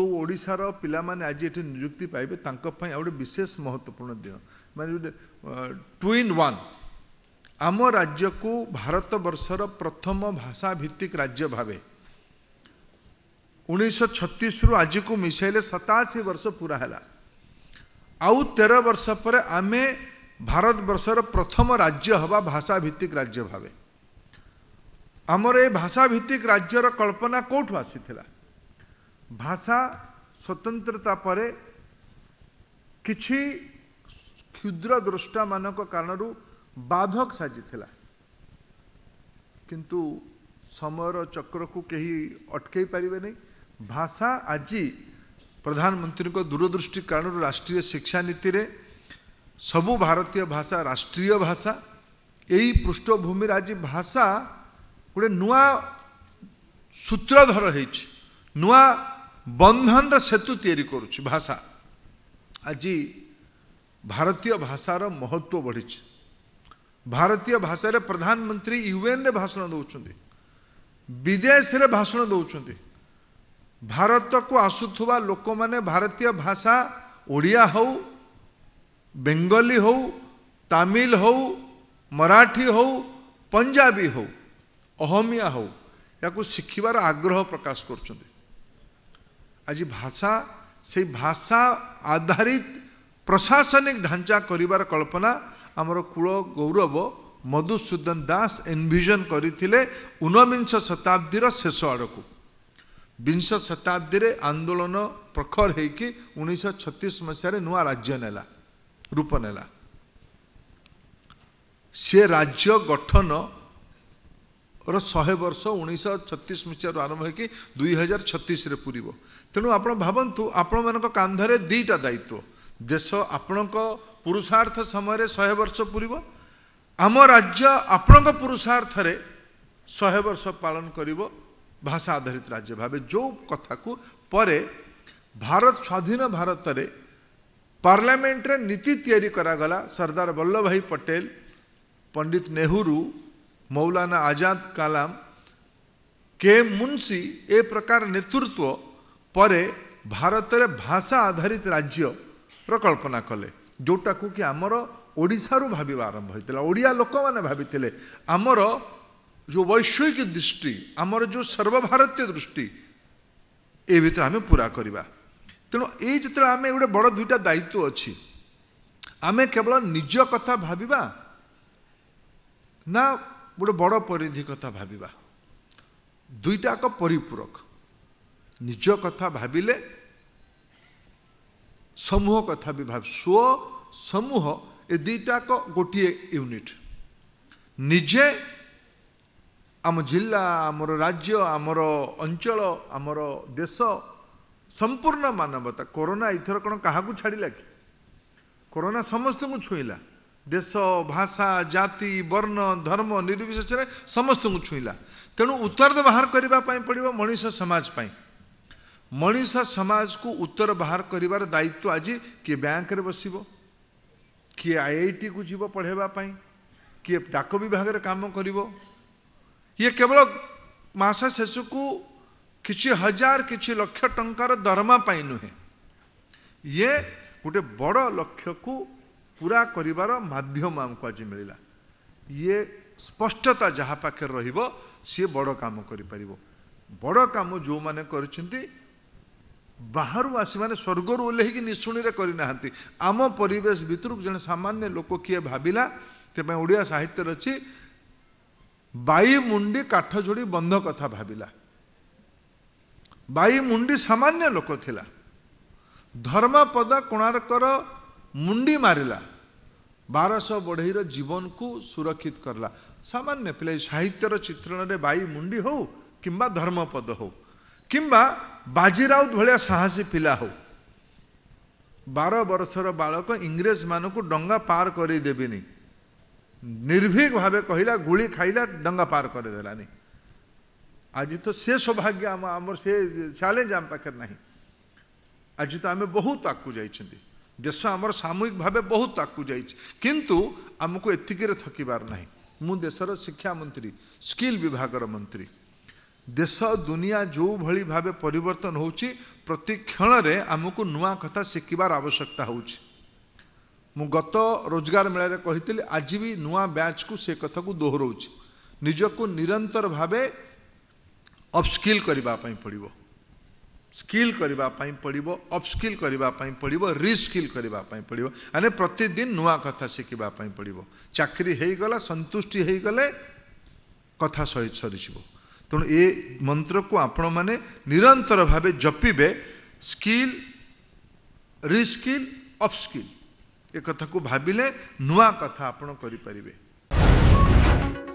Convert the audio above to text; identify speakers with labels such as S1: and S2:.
S1: ଯେଉଁ ଓଡ଼ିଶାର ପିଲାମାନେ ଆଜି ଏଠି ନିଯୁକ୍ତି ପାଇବେ ତାଙ୍କ ପାଇଁ ଆଉ ଗୋଟେ ବିଶେଷ ମହତ୍ତ୍ୱପୂର୍ଣ୍ଣ ଦିନ ମାନେ ଗୋଟେ ଟ୍ୱିନ୍ ୱାନ୍ ଆମ ରାଜ୍ୟକୁ ଭାରତବର୍ଷର ପ୍ରଥମ ଭାଷାଭିତ୍ତିକ ରାଜ୍ୟ ଭାବେ ଉଣେଇଶହ ଛତିଶରୁ ଆଜିକୁ ମିଶାଇଲେ ସତାଅଶୀ ବର୍ଷ ପୁରା ହେଲା ଆଉ ତେର ବର୍ଷ ପରେ ଆମେ ଭାରତବର୍ଷର ପ୍ରଥମ ରାଜ୍ୟ ହେବା ଭାଷାଭିତ୍ତିକ ରାଜ୍ୟ ଭାବେ ଆମର ଏ ଭାଷାଭିତ୍ତିକ ରାଜ୍ୟର କଳ୍ପନା କେଉଁଠୁ ଆସିଥିଲା ଭାଷା ସ୍ୱତନ୍ତ୍ରତା ପରେ କିଛି କ୍ଷୁଦ୍ର ଦୃଷ୍ଟାମାନଙ୍କ କାରଣରୁ ବାଧକ ସାଜିଥିଲା କିନ୍ତୁ ସମୟର ଚକ୍ରକୁ କେହି ଅଟକେଇ ପାରିବେନି ଭାଷା ଆଜି ପ୍ରଧାନମନ୍ତ୍ରୀଙ୍କ ଦୂରଦୃଷ୍ଟି କାରଣରୁ ରାଷ୍ଟ୍ରୀୟ ଶିକ୍ଷାନୀତିରେ ସବୁ ଭାରତୀୟ ଭାଷା ରାଷ୍ଟ୍ରୀୟ ଭାଷା ଏଇ ପୃଷ୍ଠଭୂମିରେ ଆଜି ଭାଷା ଗୋଟେ ନୂଆ ସୂତ୍ରଧର ହେଇଛି ନୂଆ ବନ୍ଧନର ସେତୁ ତିଆରି କରୁଛି ଭାଷା ଆଜି ଭାରତୀୟ ଭାଷାର ମହତ୍ଵ ବଢ଼ିଛି ଭାରତୀୟ ଭାଷାରେ ପ୍ରଧାନମନ୍ତ୍ରୀ ୟୁଏନ୍ରେ ଭାଷଣ ଦେଉଛନ୍ତି ବିଦେଶରେ ଭାଷଣ ଦେଉଛନ୍ତି ଭାରତକୁ ଆସୁଥିବା ଲୋକମାନେ ଭାରତୀୟ ଭାଷା ଓଡ଼ିଆ ହଉ ବେଙ୍ଗଲୀ ହଉ ତାମିଲ ହଉ ମରାଠୀ ହଉ ପଞ୍ଜାବୀ ହଉ ଅହମିଆ ହଉ ଏହାକୁ ଶିଖିବାର ଆଗ୍ରହ ପ୍ରକାଶ କରୁଛନ୍ତି ଆଜି ଭାଷା ସେଇ ଭାଷା ଆଧାରିତ ପ୍ରଶାସନିକ ଢାଞ୍ଚା କରିବାର କଳ୍ପନା ଆମର କୁଳ ଗୌରବ ମଧୁସୂଦନ ଦାସ ଏନଭିଜନ୍ କରିଥିଲେ ଉନବିଂଶ ଶତାବ୍ଦୀର ଶେଷ ଆଡ଼କୁ ବିଂଶ ଶତାବ୍ଦୀରେ ଆନ୍ଦୋଳନ ପ୍ରଖର ହୋଇକି ଉଣେଇଶହ ଛତିଶ ମସିହାରେ ନୂଆ ରାଜ୍ୟ ନେଲା ରୂପ ନେଲା ସେ ରାଜ୍ୟ ଗଠନ ର ଶହେ ବର୍ଷ ଉଣେଇଶହ ଛତିଶ ମସିହାରୁ ଆରମ୍ଭ ହୋଇକି ଦୁଇ ହଜାର ଛତିଶରେ ପୁରିବ ତେଣୁ ଆପଣ ଭାବନ୍ତୁ ଆପଣମାନଙ୍କ କାନ୍ଧରେ ଦୁଇଟା ଦାୟିତ୍ୱ ଦେଶ ଆପଣଙ୍କ ପୁରୁଷାର୍ଥ ସମୟରେ ଶହେ ବର୍ଷ ପୁରିବ ଆମ ରାଜ୍ୟ ଆପଣଙ୍କ ପୁରୁଷାର୍ଥରେ ଶହେ ବର୍ଷ ପାଳନ କରିବ ଭାଷା ଆଧାରିତ ରାଜ୍ୟ ଭାବେ ଯେଉଁ କଥାକୁ ପରେ ଭାରତ ସ୍ୱାଧୀନ ଭାରତରେ ପାର୍ଲାମେଣ୍ଟରେ ନୀତି ତିଆରି କରାଗଲା ସର୍ଦ୍ଦାର ବଲ୍ଲଭ ଭାଇ ପଟେଲ ପଣ୍ଡିତ ନେହେରୁ ಮೌಲಾನಾ ಆಜಾದ್ ಕಲಾಂ ಕೆ ಮುನ್ಸಿ ಎ ಪ್ರಕಾರ ನೇತೃತ್ವ ಪರೆ ಭಾರತರೆ ಭಾಷಾ ಆಧಾರಿತ ರಾಜ್ಯ ಪ್ರಕಳ್ಪನಾ କଲେ ଯୋଉଟାକୁ କି ଆମର ଓଡ଼ିଶାରୁ ଭାବିବା ଆରମ୍ଭ ହୋଇଥିଲା ଓଡ଼ିଆ ଲୋକମାନେ ଭାବିଥିଲେ ଆମର ଯେଉଁ ବୈଷୟିକ ଦୃଷ୍ଟି ଆମର ଯେଉଁ ସର୍ବଭାରତୀୟ ଦୃଷ୍ଟି ଏ ଭିତରେ ଆମେ ପୁରା କରିବା ତେଣୁ ଏଇ ଯେତେବେଳେ ଆମେ ଗୋଟେ ବଡ଼ ଦୁଇଟା ଦାୟିତ୍ୱ ଅଛି ଆମେ କେବଳ ନିଜ କଥା ଭାବିବା ନା ଗୋଟେ ବଡ଼ ପରିଧି କଥା ଭାବିବା ଦୁଇଟାକ ପରିପୂରକ ନିଜ କଥା ଭାବିଲେ ସମୂହ କଥା ବି ଭାବ ସ୍ୱ ସମୂହ ଏ ଦୁଇଟାକ ଗୋଟିଏ ୟୁନିଟ୍ ନିଜେ ଆମ ଜିଲ୍ଲା ଆମର ରାଜ୍ୟ ଆମର ଅଞ୍ଚଳ ଆମର ଦେଶ ସମ୍ପୂର୍ଣ୍ଣ ମାନବତା କରୋନା ଏଇଥର କ'ଣ କାହାକୁ ଛାଡ଼ିଲା କି କରୋନା ସମସ୍ତଙ୍କୁ ଛୁଇଁଲା देश भाषा जाति वर्ण धर्म निर्विशेष समस्त को छुईला तेणु उत्तर बाहर करने पड़ मनीष समाज मनीष समाज को उत्तर बाहर कर दायित्व आज किए बैंक बस किए आई आई टी को जीव पढ़ेवाई किए डाक विभाग काम कर ये केवल मस शेष को किसी हजार किसी लक्ष ट दरमा पाई नुहे ये गोटे बड़ लक्ष्य को ପୁରା କରିବାର ମାଧ୍ୟମ ଆମକୁ ଆଜି ମିଳିଲା ଇଏ ସ୍ପଷ୍ଟତା ଯାହା ପାଖରେ ରହିବ ସିଏ ବଡ଼ କାମ କରିପାରିବ ବଡ଼ କାମ ଯେଉଁମାନେ କରିଛନ୍ତି ବାହାରୁ ଆସି ମାନେ ସ୍ୱର୍ଗରୁ ଓହ୍ଲେଇକି ନିଶୁଣିରେ କରିନାହାନ୍ତି ଆମ ପରିବେଶ ଭିତରକୁ ଜଣେ ସାମାନ୍ୟ ଲୋକ କିଏ ଭାବିଲା ସେଥିପାଇଁ ଓଡ଼ିଆ ସାହିତ୍ୟରେ ଅଛି ବାଇ ମୁଣ୍ଡି କାଠ ଯୋଡ଼ି ବନ୍ଧ କଥା ଭାବିଲା ବାଇ ମୁଣ୍ଡି ସାମାନ୍ୟ ଲୋକ ଥିଲା ଧର୍ମପଦ କୋଣାର୍କର ମୁଣ୍ଡି ମାରିଲା ବାରଶହ ବଢ଼େଇର ଜୀବନକୁ ସୁରକ୍ଷିତ କରିଲା ସାମାନ୍ୟ ପିଲା ସାହିତ୍ୟର ଚିତ୍ରଣରେ ବାଇ ମୁଣ୍ଡି ହଉ କିମ୍ବା ଧର୍ମପଦ ହଉ କିମ୍ବା ବାଜିରାଉତ ଭଳିଆ ସାହସୀ ପିଲା ହଉ ବାର ବର୍ଷର ବାଳକ ଇଂରେଜମାନଙ୍କୁ ଡଙ୍ଗା ପାର କରିଦେବିନି ନିର୍ଭୀକ ଭାବେ କହିଲା ଗୁଳି ଖାଇଲା ଡଙ୍ଗା ପାର କରିଦେଲାନି ଆଜି ତ ସେ ସୌଭାଗ୍ୟ ଆମ ଆମର ସେ ଚ୍ୟାଲେଞ୍ଜ ଆମ ପାଖରେ ନାହିଁ ଆଜି ତ ଆମେ ବହୁତ ଆଗକୁ ଯାଇଛନ୍ତି देश आम सामूहिक भाव बहुत आगू जातु आमको ये थकबार ना मुशर शिक्षा मंत्री स्किल विभाग मंत्री देश दुनिया जो भाई भाव पर प्रति क्षण में आमको नुआ कथा शिखबार आवश्यकता हो मु गत रोजगार मेला कही आज भी नुआ ब्याच को से कथा को दोहरा निजक निरंतर भाव अफस्किल करने पड़ ସ୍କିଲ୍ କରିବା ପାଇଁ ପଡ଼ିବ ଅପସ୍କିଲ୍ କରିବା ପାଇଁ ପଡ଼ିବ ରିସ୍କିଲ୍ କରିବା ପାଇଁ ପଡ଼ିବ ମାନେ ପ୍ରତିଦିନ ନୂଆ କଥା ଶିଖିବା ପାଇଁ ପଡ଼ିବ ଚାକିରି ହେଇଗଲା ସନ୍ତୁଷ୍ଟି ହେଇଗଲେ କଥା ସରିଯିବ ତେଣୁ ଏ ମନ୍ତ୍ରକୁ ଆପଣମାନେ ନିରନ୍ତର ଭାବେ ଜପିବେ ସ୍କିଲ୍ ରିସ୍କିଲ୍ ଅପସ୍କିଲ୍ ଏ କଥାକୁ ଭାବିଲେ ନୂଆ କଥା ଆପଣ କରିପାରିବେ thank you